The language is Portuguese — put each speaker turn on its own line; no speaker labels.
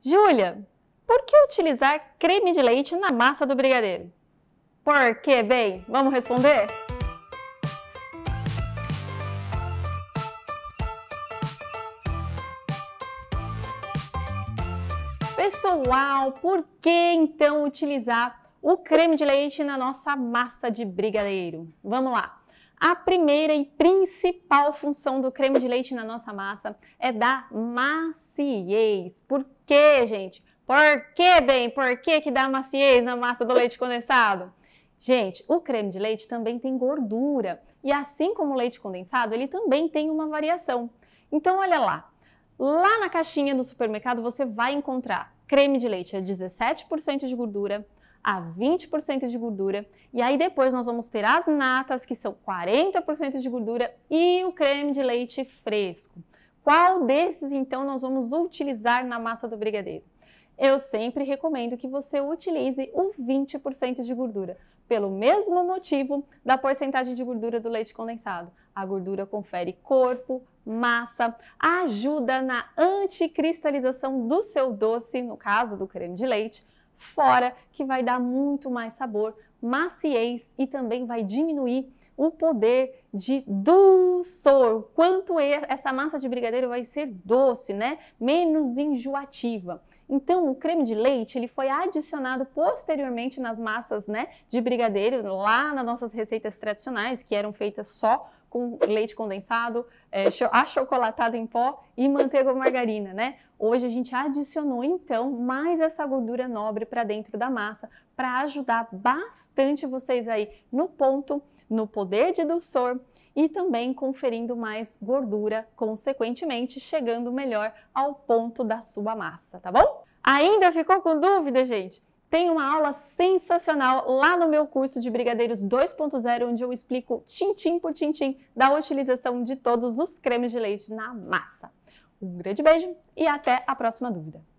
Júlia, por que utilizar creme de leite na massa do brigadeiro? Por que, bem? Vamos responder? Pessoal, por que então utilizar o creme de leite na nossa massa de brigadeiro? Vamos lá! A primeira e principal função do creme de leite na nossa massa é dar maciez. Por quê, gente? Por que, bem? Por que, que dá maciez na massa do leite condensado? Gente, o creme de leite também tem gordura e assim como o leite condensado, ele também tem uma variação. Então olha lá, lá na caixinha do supermercado você vai encontrar creme de leite a 17% de gordura, a 20% de gordura. E aí depois nós vamos ter as natas, que são 40% de gordura, e o creme de leite fresco. Qual desses, então, nós vamos utilizar na massa do brigadeiro? Eu sempre recomendo que você utilize o 20% de gordura, pelo mesmo motivo da porcentagem de gordura do leite condensado. A gordura confere corpo, massa, ajuda na anticristalização do seu doce, no caso do creme de leite, fora que vai dar muito mais sabor maciez e também vai diminuir o poder de dulçor, quanto essa massa de brigadeiro vai ser doce, né? Menos enjoativa. Então, o creme de leite, ele foi adicionado posteriormente nas massas, né, de brigadeiro, lá nas nossas receitas tradicionais, que eram feitas só com leite condensado, é, achocolatado em pó e manteiga ou margarina, né? Hoje a gente adicionou então mais essa gordura nobre para dentro da massa para ajudar bastante vocês aí no ponto, no poder de dulçor e também conferindo mais gordura, consequentemente chegando melhor ao ponto da sua massa, tá bom? Ainda ficou com dúvida, gente? Tem uma aula sensacional lá no meu curso de Brigadeiros 2.0, onde eu explico tintim por tintim da utilização de todos os cremes de leite na massa. Um grande beijo e até a próxima dúvida.